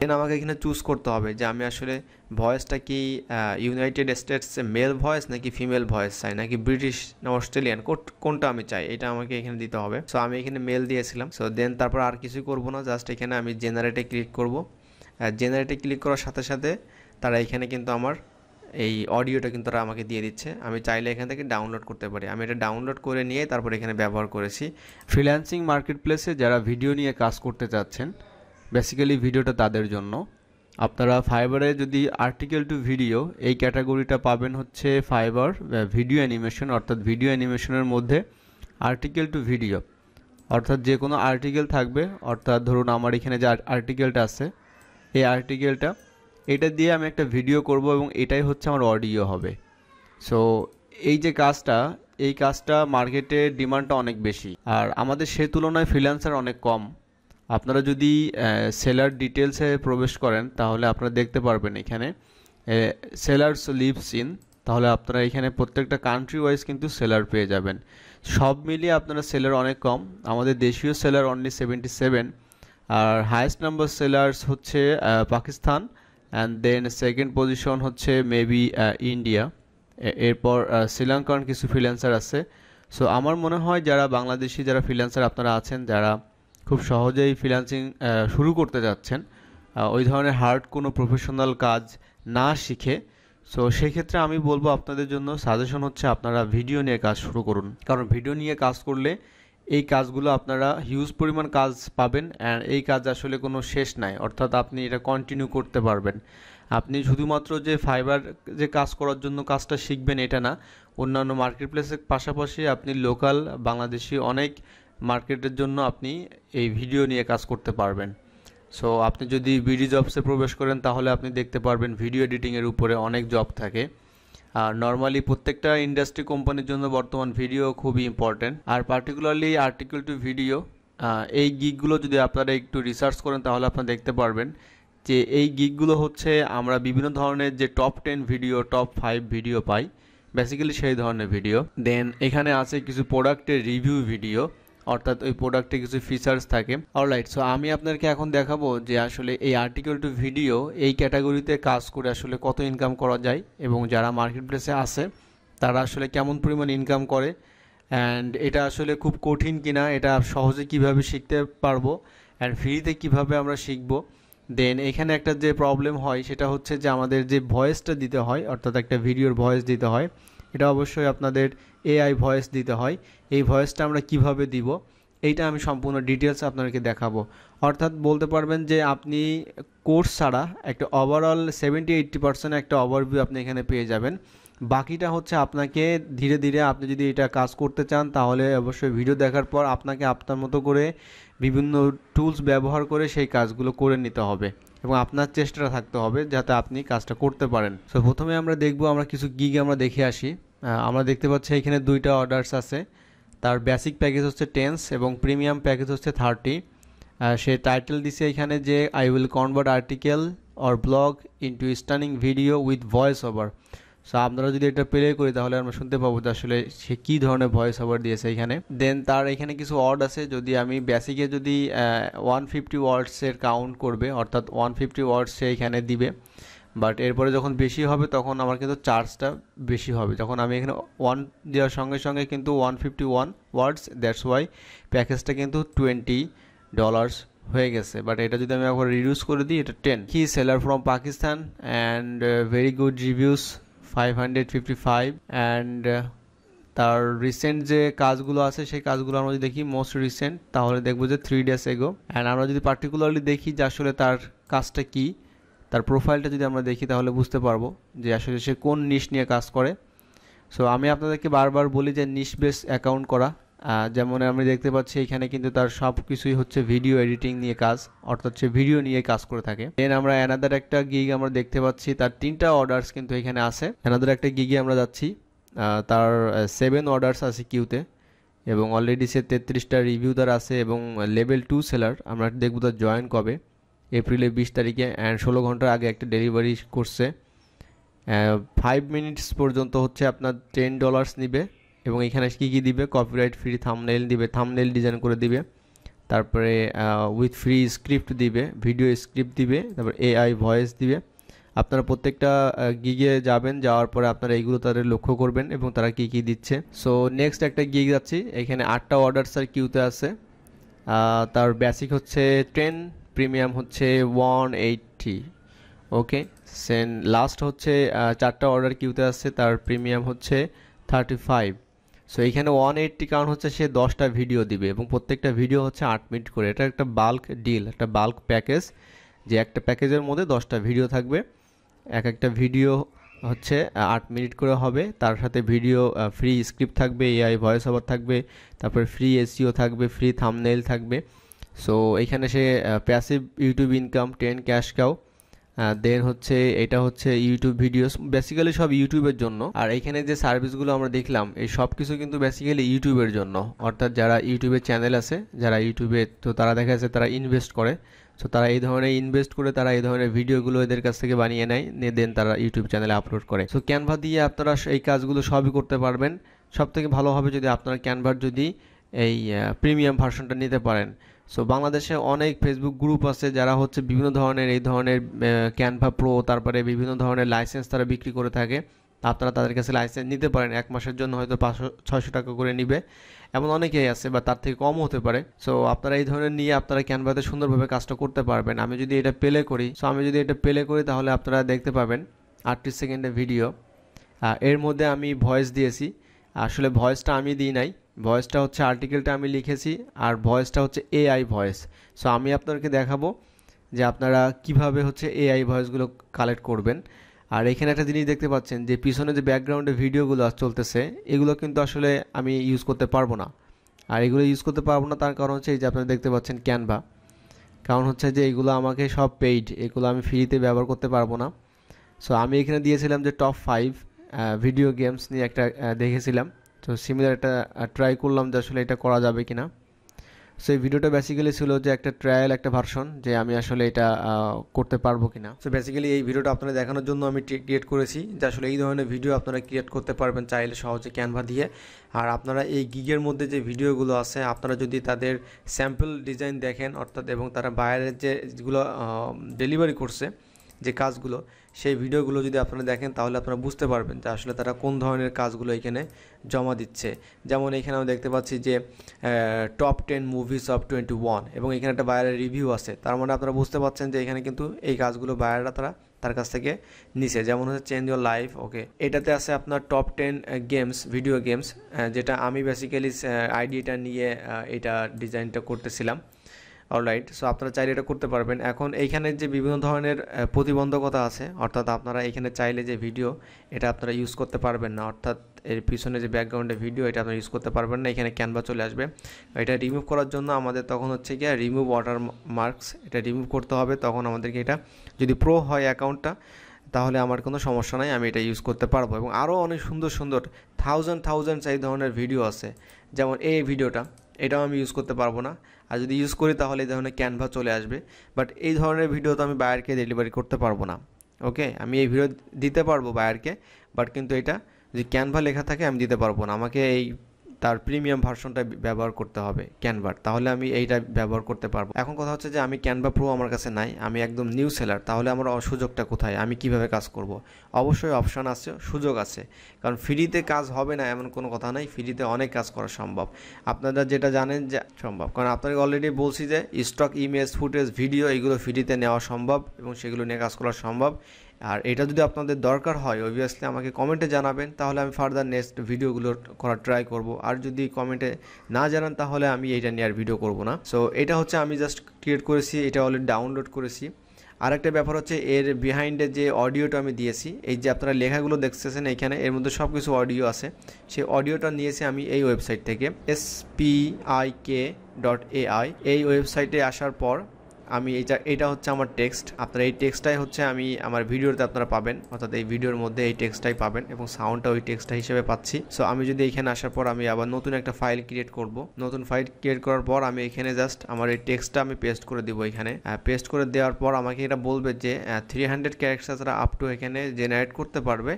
দেন আমাকে এখানে চুজ করতে হবে যে আমি আসলে ভয়েসটা কি ইউনাইটেড স্টেটসে মেল ভয়েস নাকি ফিমেল ভয়েস চাই নাকি ব্রিটিশ না অস্ট্রেলিয়ান কোনটা আমি চাই এটা আমাকে এখানে দিতে হবে সো আমি এখানে মেল দিয়েছিলাম সো দেন তারপর আর কিছু করব না জাস্ট এখানে আমি জেনারেটে ক্লিক করব জেনারেটে ক্লিক করার সাথে সাথে তারা এখানে কিন্তু আমার এই অডিওটা কিন্তু তারা আমাকে দিয়ে দিচ্ছে আমি চাইলে এখান থেকে ডাউনলোড করতে পারি আমি এটা ডাউনলোড করে নিয়ে তারপর এখানে ব্যবহার করেছি ফ্রিল্যান্সিং মার্কেট প্লেসে যারা ভিডিও নিয়ে কাজ করতে চাচ্ছেন বেসিক্যালি ভিডিওটা তাদের জন্য আপনারা ফাইবারে যদি আর্টিকেল টু ভিডিও এই ক্যাটাগরিটা পাবেন হচ্ছে ফাইবার ভিডিও অ্যানিমেশন অর্থাৎ ভিডিও অ্যানিমেশনের মধ্যে আর্টিকেল টু ভিডিও অর্থাৎ যে কোনো আর্টিকেল থাকবে অর্থাৎ ধরুন আমার এখানে যে আর্টিকেলটা আছে এই আর্টিকেলটা এটা দিয়ে আমি একটা ভিডিও করব এবং এটাই হচ্ছে আমার অডিও হবে সো এই যে কাজটা এই কাজটা মার্কেটে ডিমান্ডটা অনেক বেশি আর আমাদের সে তুলনায় ফ্রিল্যান্সার অনেক কম আপনারা যদি সেলার ডিটেলসে প্রবেশ করেন তাহলে আপনারা দেখতে পারবেন এখানে সেলার্স লিভস ইন তাহলে আপনারা এখানে প্রত্যেকটা কান্ট্রি ওয়াইজ কিন্তু সেলার পেয়ে যাবেন সব মিলিয়ে আপনারা সেলার অনেক কম আমাদের দেশীয় সেলার অনলি সেভেন্টি সেভেন আর হায়েস্ট নাম্বার সেলার্স হচ্ছে Pakistan and then second position হচ্ছে মেবি ইন্ডিয়া এরপর শ্রীলঙ্কান কিছু ফ্রিল্যান্সার আছে সো আমার মনে হয় যারা বাংলাদেশি যারা ফ্রিল্যান্সার আপনারা আছেন যারা খুব সহজেই ফ্রিল্যান্সিং শুরু করতে যাচ্ছেন ওই ধরনের হার্ড কোনো প্রফেশনাল কাজ না শিখে সো সেক্ষেত্রে আমি বলবো আপনাদের জন্য সাজেশন হচ্ছে আপনারা ভিডিও নিয়ে কাজ শুরু করুন কারণ ভিডিও নিয়ে কাজ করলে এই কাজগুলো আপনারা হিউজ পরিমাণ কাজ পাবেন অ্যান্ড এই কাজ আসলে কোনো শেষ নাই অর্থাৎ আপনি এটা কন্টিনিউ করতে পারবেন আপনি শুধুমাত্র যে ফাইবার যে কাজ করার জন্য কাজটা শিখবেন এটা না অন্যান্য মার্কেট প্লেসের পাশাপাশি আপনি লোকাল বাংলাদেশি অনেক মার্কেটের জন্য আপনি এই ভিডিও নিয়ে কাজ করতে পারবেন সো আপনি যদি বিডি জবসে প্রবেশ করেন তাহলে আপনি দেখতে পারবেন ভিডিও এডিটিংয়ের উপরে অনেক জব থাকে আর নর্মালি প্রত্যেকটা ইন্ডাস্ট্রি কোম্পানির জন্য বর্তমান ভিডিও খুবই ইম্পর্টেন্ট আর পার্টিকুলারলি আর্টিকেল টু ভিডিও এই গিকগুলো যদি আপনারা একটু রিসার্চ করেন তাহলে আপনারা দেখতে পারবেন যে এই গিকগুলো হচ্ছে আমরা বিভিন্ন ধরনের যে top ten video top five video পাই বেসিক্যালি সেই ধরনের ভিডিও দেন এখানে আছে কিছু প্রোডাক্টের রিভিউ ভিডিও অর্থাৎ ওই প্রোডাক্টে কিছু ফিচার্স থাকে অলরাইট সো আমি আপনাকে এখন দেখাবো যে আসলে এই আর্টিকেল টু ভিডিও এই ক্যাটাগরিতে কাজ করে আসলে কত ইনকাম করা যায় এবং যারা মার্কেট প্লেসে আসে তারা আসলে কেমন পরিমাণ ইনকাম করে অ্যান্ড এটা আসলে খুব কঠিন কিনা এটা সহজে কিভাবে শিখতে পারবো অ্যান্ড ফ্রিতে কিভাবে আমরা শিখবো দেন এখানে একটা যে প্রবলেম হয় সেটা হচ্ছে যে আমাদের যে ভয়েসটা দিতে হয় অর্থাৎ একটা ভিডিওর ভয়েস দিতে হয় এটা অবশ্যই আপনাদের এআই ভয়েস দিতে হয় এই ভয়েসটা আমরা কিভাবে দিব এইটা আমি সম্পূর্ণ ডিটেলস আপনাদেরকে দেখাবো অর্থাৎ বলতে পারবেন যে আপনি কোর্স ছাড়া একটা ওভারঅল সেভেন্টি এইটটি পার্সেন্ট একটা ওভারভিউ আপনি এখানে পেয়ে যাবেন বাকিটা হচ্ছে আপনাকে ধীরে ধীরে আপনি যদি এটা কাজ করতে চান তাহলে অবশ্যই ভিডিও দেখার পর আপনাকে আপনার মতো করে বিভিন্ন টুলস ব্যবহার করে সেই কাজগুলো করে নিতে হবে এবং আপনার চেষ্টা থাকতে হবে যাতে আপনি কাজটা করতে পারেন সো প্রথমে আমরা দেখব আমরা কিছু গিগ আমরা দেখে আসি আমরা দেখতে পাচ্ছি এখানে দুইটা অর্ডারস আছে তার বেসিক প্যাকেজ হচ্ছে টেন্স এবং প্রিমিয়াম প্যাকেজ হচ্ছে থার্টি সে টাইটেল দিছে এখানে যে I will convert article or blog into stunning video with voice over so আপনারা যদি এটা প্লে করি তাহলে আমরা শুনতে পাবো যে আসলে সে কী ধরনের ভয়েস ওভার দিয়েছে এখানে দেন তার এখানে কিছু ওয়ার্ড আছে যদি আমি বেসিকে যদি ওয়ান ফিফটি ওয়ার্ডসের কাউন্ট করবে অর্থাৎ ওয়ান ফিফটি ওয়ার্ডস সে এখানে দিবে বাট এরপরে যখন বেশি হবে তখন আমার কিন্তু চার্জটা বেশি হবে যখন আমি এখানে ওয়ান দেওয়ার সঙ্গে সঙ্গে কিন্তু one fifty one words that's why প্যাকেজটা কিন্তু টোয়েন্টি ডলার্স হয়ে গেছে বাট এটা যদি আমি একবার রিডিউস করে দিই এটা টেন কি seller from Pakistan and very good reviews five hundred fifty five and তার রিসেন্ট যে কাজগুলো আছে সেই কাজগুলো আমরা যদি দেখি মোস্ট রিসেন্ট তাহলে দেখব যে থ্রি ডেস এগো অ্যান্ড আমরা যদি পার্টিকুলারলি দেখি যে আসলে তার কাজটা কী তার প্রোফাইলটা যদি আমরা দেখি তাহলে বুঝতে পারবো যে আসলে সে কোন নিশ নিয়ে কাজ করে সো আমি আপনাদেরকে বারবার বলি যে নিশ বেস অ্যাকাউন্ট করা যেমন আমি দেখতে পাচ্ছি এখানে কিন্তু তার সব কিছুই হচ্ছে ভিডিও এডিটিং নিয়ে কাজ অর্থাৎ হচ্ছে ভিডিও নিয়ে কাজ করে থাকে দেন আমরা অ্যানাদার একটা গিগ আমরা দেখতে পাচ্ছি তার তিনটা অর্ডার্স কিন্তু এখানে আছে অ্যানাদার একটা গিগে আমরা যাচ্ছি তার সেভেন অর্ডার্স আছে কিউতে এবং অলরেডি সে তেত্রিশটা রিভিউ তার আছে এবং লেভেল টু সেলার আমরা দেখব তার জয়েন কবে এপ্রিলের বিশ তারিখে অ্যান্ড ষোলো ঘন্টার আগে একটা ডেলিভারি করছে ফাইভ মিনিটস পর্যন্ত হচ্ছে আপনার টেন ডলার্স নিবে এবং এখানে কী কী দিবে কপিরাইট ফ্রি থামনেল দিবে থামনেল ডিজাইন করে দিবে তারপরে উইথ ফ্রি স্ক্রিপ্ট দিবে ভিডিও স্ক্রিপ্ট দিবে তারপর এআই ভয়েস দিবে আপনারা প্রত্যেকটা গিগে যাবেন যাওয়ার পরে আপনারা এইগুলো তাদের লক্ষ্য করবেন এবং তারা কি কি দিচ্ছে সো নেক্সট একটা গিগ যাচ্ছি এখানে আটটা অর্ডার স্যার কিউতে আছে তার বেসিক হচ্ছে টেন প্রিমিয়াম হচ্ছে one eighty okay then last হচ্ছে চারটা অর্ডার কিউতে আছে তার প্রিমিয়াম হচ্ছে থার্টি ফাইভ সো এইখানে ওয়ান এইটটি কারণ হচ্ছে সে দশটা ভিডিও দিবে এবং প্রত্যেকটা ভিডিও হচ্ছে আট মিনিট করে এটা একটা বাল্ক ডিল একটা বাল্ক প্যাকেজ যে একটা প্যাকেজের মধ্যে দশটা ভিডিও থাকবে এক একটা ভিডিও হচ্ছে আট মিনিট করে হবে তার সাথে ভিডিও ফ্রি স্ক্রিপ্ট থাকবে এআই ভয়েস ওভার থাকবে তারপর ফ্রি এসিও থাকবে ফ্রি থামনেল থাকবে সো এখানে সে passive YouTube income ten cash cow then হচ্ছে এটা হচ্ছে ইউটিউব ভিডিওস বেসিক্যালি সব ইউটিউবের জন্য আর এখানে যে সার্ভিসগুলো আমরা দেখলাম এই সব কিছু কিন্তু বেসিক্যালি ইউটিউবের জন্য অর্থাৎ যারা ইউটিউবে চ্যানেল আছে যারা ইউটিউবে তো তারা দেখা যাচ্ছে তারা ইনভেস্ট করে সো তারা এই ধরনের ইনভেস্ট করে তারা এই ধরনের ভিডিওগুলো এদের কাছ থেকে বানিয়ে নেয় নিয়ে দেন তারা ইউটিউব চ্যানেলে আপলোড করে সো ক্যানভা দিয়ে আপনারা এই কাজগুলো সবই করতে পারবেন সব থেকে ভালো হবে যদি আপনারা ক্যানভার যদি এই প্রিমিয়াম ভার্সনটা নিতে পারেন সো বাংলাদেশে অনেক ফেসবুক গ্রুপ আছে যারা হচ্ছে বিভিন্ন ধরনের এই ধরনের ক্যানভা প্রো তারপরে বিভিন্ন ধরনের লাইসেন্স তারা বিক্রি করে থাকে আপনারা তাদের কাছে লাইসেন্স নিতে পারেন এক মাসের জন্য হয়তো পাঁচশো ছয়শো টাকা করে নিবে এমন অনেকেই আছে বা তার থেকে কম হতে পারে সো আপনারা এই ধরনের নিয়ে আপনারা ক্যানভাতে সুন্দরভাবে কাজটা করতে পারবেন আমি যদি এটা পেলে করি সো আমি যদি এটা পেলে করি তাহলে আপনারা দেখতে পাবেন আটত্রিশ সেকেন্ডের ভিডিও এর মধ্যে আমি ভয়েস দিয়েছি আসলে ভয়েসটা আমি দিই নাই ভয়েসটা হচ্ছে আর্টিকেলটা আমি লিখেছি আর ভয়েসটা হচ্ছে এআই ভয়েস সো আমি আপনাদেরকে দেখাবো যে আপনারা কিভাবে হচ্ছে এআই ভয়েসগুলো কালেক্ট করবেন আর এখানে একটা জিনিস দেখতে পাচ্ছেন যে পিছনে যে ব্যাকগ্রাউন্ডে ভিডিওগুলো চলতেছে এগুলো কিন্তু আসলে আমি ইউজ করতে পারবো না আর এগুলো ইউজ করতে পারবো না তার কারণ হচ্ছে এই যে আপনারা দেখতে পাচ্ছেন ক্যানভা কারণ হচ্ছে যে এগুলো আমাকে সব পেইড এগুলো আমি ফ্রিতে ব্যবহার করতে পারবো না সো আমি এখানে দিয়েছিলাম যে টপ ফাইভ ভিডিও গেমস নিয়ে একটা দেখেছিলাম তো সিমিলার একটা ট্রাই করলাম যে আসলে এটা করা যাবে কি না সো এই ভিডিওটা বেসিক্যালি ছিল যে একটা ট্রায়াল একটা ভার্সন যে আমি আসলে এটা করতে পারবো কি না সো বেসিক্যালি এই ভিডিওটা আপনারা দেখানোর জন্য আমি ক্রিয়েট করেছি যে আসলে এই ধরনের ভিডিও আপনারা ক্রিয়েট করতে পারবেন চাইলে সহজে ক্যানভা দিয়ে আর আপনারা এই গিগের মধ্যে যে ভিডিওগুলো আছে আপনারা যদি তাদের স্যাম্পল ডিজাইন দেখেন অর্থাৎ এবং তারা বাইরের যেগুলো ডেলিভারি করছে যে কাজগুলো সেই ভিডিওগুলো যদি আপনারা দেখেন তাহলে আপনারা বুঝতে পারবেন যে আসলে তারা কোন ধরনের কাজগুলো এখানে জমা দিচ্ছে যেমন এখানে আমি দেখতে পাচ্ছি যে top ten movies of twenty one এবং এখানে একটা বায়ারের রিভিউ আছে তার মানে আপনারা বুঝতে পারছেন যে এখানে কিন্তু এই কাজগুলো বায়াররা তারা তার কাছ থেকে নিছে যেমন হচ্ছে চেঞ্জ ইয়োর লাইফ ওকে এটাতে আছে আপনার top ten games video games যেটা আমি বেসিক্যালি আইডিয়াটা নিয়ে এটা ডিজাইনটা করতেছিলাম অলরাইট সো আপনারা চাইলে এটা করতে পারবেন এখন এইখানে যে বিভিন্ন ধরনের প্রতিবন্ধকতা আছে অর্থাৎ আপনারা এখানে চাইলে যে ভিডিও এটা আপনারা ইউজ করতে পারবেন না অর্থাৎ এর পিছনে যে ব্যাকগ্রাউন্ডে ভিডিও এটা আপনারা ইউজ করতে পারবেন না এখানে ক্যানভা চলে আসবে এটা রিমুভ করার জন্য আমাদের তখন হচ্ছে গিয়ে রিমুভ ওয়াটার মার্কস এটা রিমুভ করতে হবে তখন আমাদেরকে এটা যদি প্রো হয় অ্যাকাউন্টটা তাহলে আমার কোনো সমস্যা নাই আমি এটা ইউজ করতে পারবো এবং আরও অনেক সুন্দর সুন্দর থাউজেন্ড থাউজেন্ডস এই ধরনের ভিডিও আছে যেমন এই ভিডিওটা এটাও আমি ইউজ করতে পারবো না আর যদি ইউজ করি তাহলে এই ধরনের ক্যানভা চলে আসবে বাট এই ধরনের ভিডিও তো আমি বায়ারকে ডেলিভারি করতে পারবো না ওকে আমি এই ভিডিও দিতে পারবো বায়ারকে বাট কিন্তু এটা যদি ক্যানভা লেখা থাকে আমি দিতে পারবো না আমাকে এই তার প্রিমিয়াম ভার্সনটা ব্যবহার করতে হবে ক্যানভার তাহলে আমি এইটা ব্যবহার করতে পারবো এখন কথা হচ্ছে যে আমি ক্যানভা প্রো আমার কাছে নাই আমি একদম নিউ সেলার তাহলে আমার সুযোগটা কোথায় আমি কিভাবে কাজ করব। অবশ্যই অপশান আছে সুযোগ আছে কারণ ফ্রিতে কাজ হবে না এমন কোনো কথা নাই ফ্রিতে অনেক কাজ করা সম্ভব আপনারা যেটা জানেন যে সম্ভব কারণ আপনাকে অলরেডি বলছি যে স্টক ইমেজ ফুটেজ ভিডিও এগুলো ফ্রিতে নেওয়া সম্ভব এবং সেগুলো নিয়ে কাজ করা সম্ভব আর এটা যদি আপনাদের দরকার হয় অবভিয়াসলি আমাকে কমেন্টে জানাবেন তাহলে আমি ফার্দার নেক্সট ভিডিওগুলো করার ট্রাই করব আর যদি কমেন্টে না জানান তাহলে আমি এইটা নিয়ে আর ভিডিও করব না সো এটা হচ্ছে আমি জাস্ট ক্রিয়েট করেছি এটা অলরেডি ডাউনলোড করেছি আরেকটা ব্যাপার হচ্ছে এর বিহাইন্ডে যে অডিওটা আমি দিয়েছি এই যে আপনারা লেখাগুলো দেখতেছেন এখানে এর মধ্যে সব কিছু অডিও আছে সেই অডিওটা নিয়েছি আমি এই ওয়েবসাইট থেকে S P I K dot A I এই ওয়েবসাইটে আসার পর আমি এটা এটা হচ্ছে আমার টেক্সট আপনারা এই টেক্সটটাই হচ্ছে আমি আমার ভিডিওতে আপনারা পাবেন অর্থাৎ এই ভিডিওর মধ্যে এই টেক্সটাই পাবেন এবং সাউন্ডটা ওই টেক্সটা হিসেবে পাচ্ছি সো আমি যদি এখানে আসার পর আমি আবার নতুন একটা ফাইল ক্রিয়েট করব নতুন ফাইল ক্রিয়েট করার পর আমি এখানে জাস্ট আমার এই টেক্সটটা আমি পেস্ট করে দিব এখানে পেস্ট করে দেওয়ার পর আমাকে এটা বলবে যে three hundred character up to এখানে জেনারেট করতে পারবে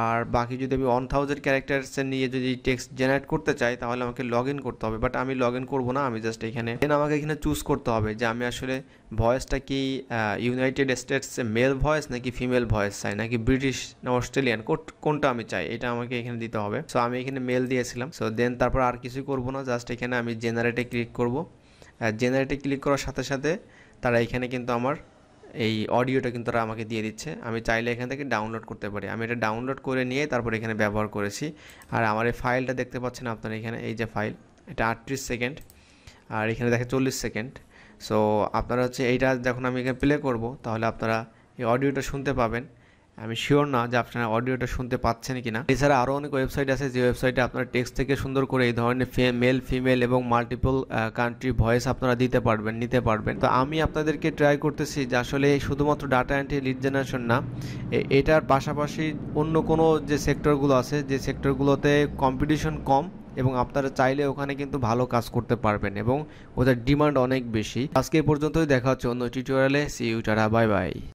আর বাকি যদি আমি ওয়ান থাউজেন্ড ক্যারেক্টার্সের নিয়ে যদি টেক্সট জেনারেট করতে চাই তাহলে আমাকে লগ ইন করতে হবে বাট আমি লগ ইন করবো না আমি জাস্ট এখানে দেন আমাকে এখানে চুজ করতে হবে যে আমি আসলে ভয়েসটা কি ইউনাইটেড স্টেটস মেল ভয়েস নাকি ফিমেল ভয়েস চাই নাকি ব্রিটিশ না অস্ট্রেলিয়ান কোনটা আমি চাই এটা আমাকে এখানে দিতে হবে সো আমি এখানে মেল দিয়েছিলাম সো দেন তারপর আর কিছুই করবো না জাস্ট এখানে আমি জেনারেটে ক্লিক করব জেনারেটে ক্লিক করার সাথে সাথে তারা এখানে কিন্তু আমার এই অডিওটা কিন্তু তারা আমাকে দিয়ে দিচ্ছে আমি চাইলে এখান থেকে ডাউনলোড করতে পারি আমি এটা ডাউনলোড করে নিয়ে তারপর এখানে ব্যবহার করেছি আর আমার এই ফাইলটা দেখতে পাচ্ছেন আপনারা এখানে এই যে ফাইল এটা আটত্রিশ সেকেন্ড আর এখানে দেখে চল্লিশ সেকেন্ড সো আপনারা হচ্ছে এইটা যখন আমি এখানে প্লে করব তাহলে আপনারা এই অডিওটা শুনতে পাবেন আমি শিওর না যে আপনারা অডিওটা শুনতে পাচ্ছেন কি না এছাড়া আরও অনেক ওয়েবসাইট আছে যে ওয়েবসাইটে আপনারা টেক্সট থেকে সুন্দর করে এই ধরনের মেল ফিমেল এবং মাল্টিপল কান্ট্রি ভয়েস আপনারা দিতে পারবেন নিতে পারবেন তো আমি আপনাদেরকে ট্রাই করতেছি যে আসলে শুধুমাত্র ডাটা এন্ট্রি লিড জেনারেশন না এটার পাশাপাশি অন্য কোনো যে সেক্টরগুলো আছে যে সেক্টরগুলোতে কম্পিটিশন কম এবং আপনারা চাইলে ওখানে কিন্তু ভালো কাজ করতে পারবেন এবং ওদের ডিমান্ড অনেক বেশি আজকে পর্যন্তই দেখা হচ্ছে অন্য টিউটোরিয়ালে সি ইউ টাটা বাই বাই